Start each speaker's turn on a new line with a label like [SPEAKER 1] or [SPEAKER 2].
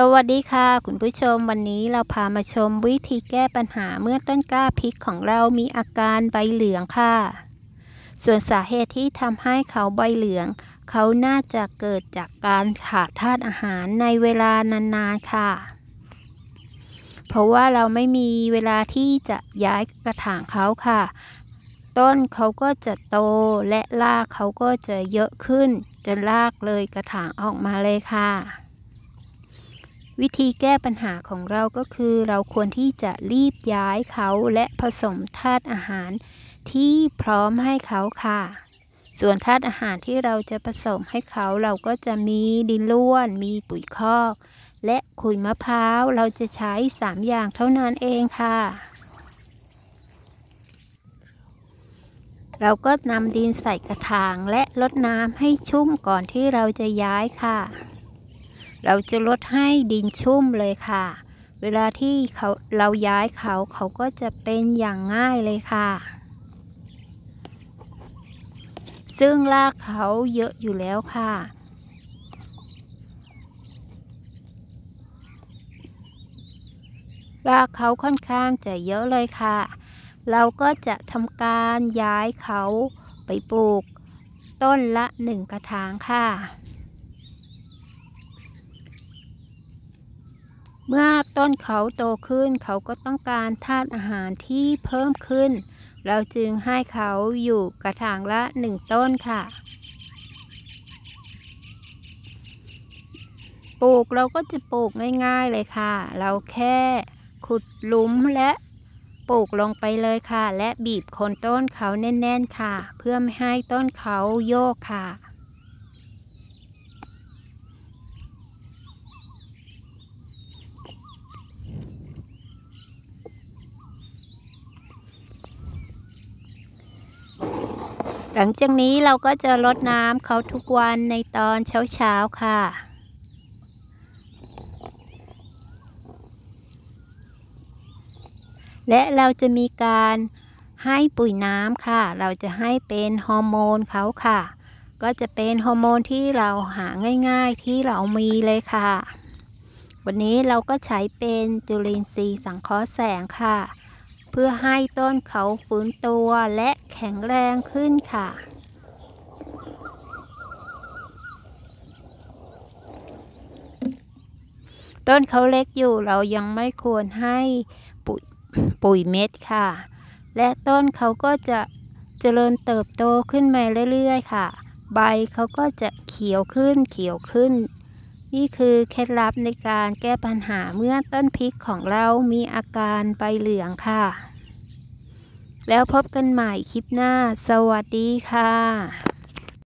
[SPEAKER 1] สวัสดีค่ะ คุณผู้ชมวันนี้เราพามาชมวิธีแก้ปัญหาเมื่อต้นกล้าพริกของเรามีอาการใบเหลืองค่ะส่วนสาเหตุที่ทำให้เขาใบเหลือง เขาน่าจะเกิดจากการขาดธาตุอาหารในเวลานานๆค่ะ เพราะว่าเราไม่มีเวลาที่จะย้ายกระถางเขาค่ะ ต้นเขาก็จะโตและรากเขาก็จะเยอะขึ้น จนรากเลยกระถางออกมาเลยค่ะวิธีแก้ปัญหาของเราก็คือเราควรที่จะรีบย้ายเขาและผสมธาตุอาหารที่พร้อมให้เขาค่ะ ส่วนธาตุอาหารที่เราจะผสมให้เขาเราก็จะมีดินล้วน มีปุ๋ยคอกและขุยมะพร้าวเราจะใช้3อย่างเท่านั้นเองค่ะ เราก็นำดินใส่กระถางและลดน้ำให้ชุ่มก่อนที่เราจะย้ายค่ะเราจะลดให้ดินชุ่มเลยค่ะ เวลาที่เขาเราย้ายเขาเขาก็จะเป็นอย่างง่ายเลยค่ะ ซึ่งรากเขาเยอะอยู่แล้วค่ะ รากเขาค่อนข้างจะเยอะเลยค่ะ เราก็จะทำการย้ายเขาไปปลูกต้นละหนึ่งกระถางค่ะเมื่อต้นเขาโตขึ้นเขาก็ต้องการธาตุอาหารที่เพิ่มขึ้น เราจึงให้เขาอยู่กระถางละหนึ่งต้นค่ะ ปลูกเราก็จะปลูกง่าย ๆเลยค่ะ เราแค่ขุดหลุมและปลูกลงไปเลยค่ะ และบีบคนต้นเขาแน่น ๆ ค่ะ เพื่อไม่ให้ต้นเขาโยกค่ะหลังจากนี้เราก็จะรดน้ำเขาทุกวันในตอนเช้าๆค่ะ และเราจะมีการให้ปุ๋ยน้ำค่ะ เราจะให้เป็นฮอร์โมนเขาค่ะ ก็จะเป็นฮอร์โมนที่เราหาง่ายๆที่เรามีเลยค่ะ วันนี้เราก็ใช้เป็นจุลินทรีย์สังเคราะห์แสงค่ะเพื่อให้ต้นเขาฟื้นตัวและแข็งแรงขึ้นค่ะ ต้นเขาเล็กอยู่เรายังไม่ควรให้ปุ๋ยปุ๋ยเม็ดค่ะ และต้นเขาก็จะเจริญเติบโตขึ้นมาเรื่อยๆค่ะ ใบเขาก็จะเขียวขึ้นเขียวขึ้นนี่คือเคล็ดลับในการแก้ปัญหาเมื่อต้นพริกของเรามีอาการใบเหลืองค่ะ แล้วพบกันใหม่คลิปหน้า สวัสดีค่ะ